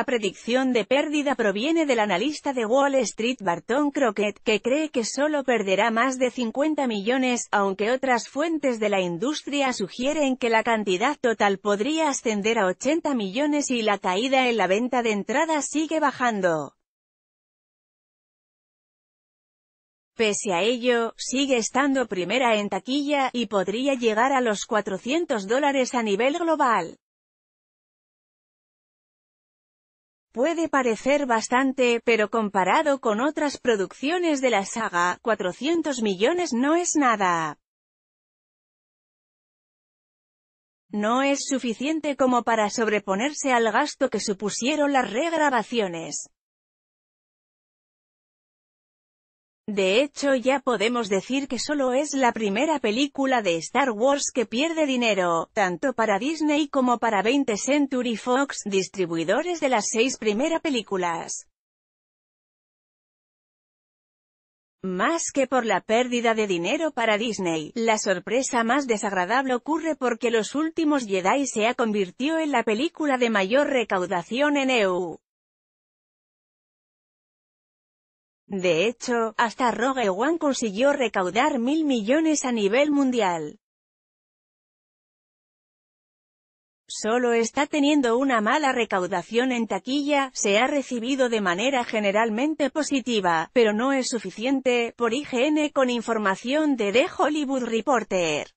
La predicción de pérdida proviene del analista de Wall Street Barton Crockett, que cree que solo perderá más de 50 millones, aunque otras fuentes de la industria sugieren que la cantidad total podría ascender a 80 millones y la caída en la venta de entradas sigue bajando. Pese a ello, sigue estando primera en taquilla, y podría llegar a los 400 dólares a nivel global. Puede parecer bastante, pero comparado con otras producciones de la saga, 400 millones no es nada. No es suficiente como para sobreponerse al gasto que supusieron las regrabaciones. De hecho ya podemos decir que solo es la primera película de Star Wars que pierde dinero, tanto para Disney como para 20 Century Fox, distribuidores de las seis primeras películas. Más que por la pérdida de dinero para Disney, la sorpresa más desagradable ocurre porque Los Últimos Jedi se ha convirtió en la película de mayor recaudación en EU. De hecho, hasta Rogue One consiguió recaudar mil millones a nivel mundial. solo está teniendo una mala recaudación en taquilla, se ha recibido de manera generalmente positiva, pero no es suficiente, por IGN con información de The Hollywood Reporter.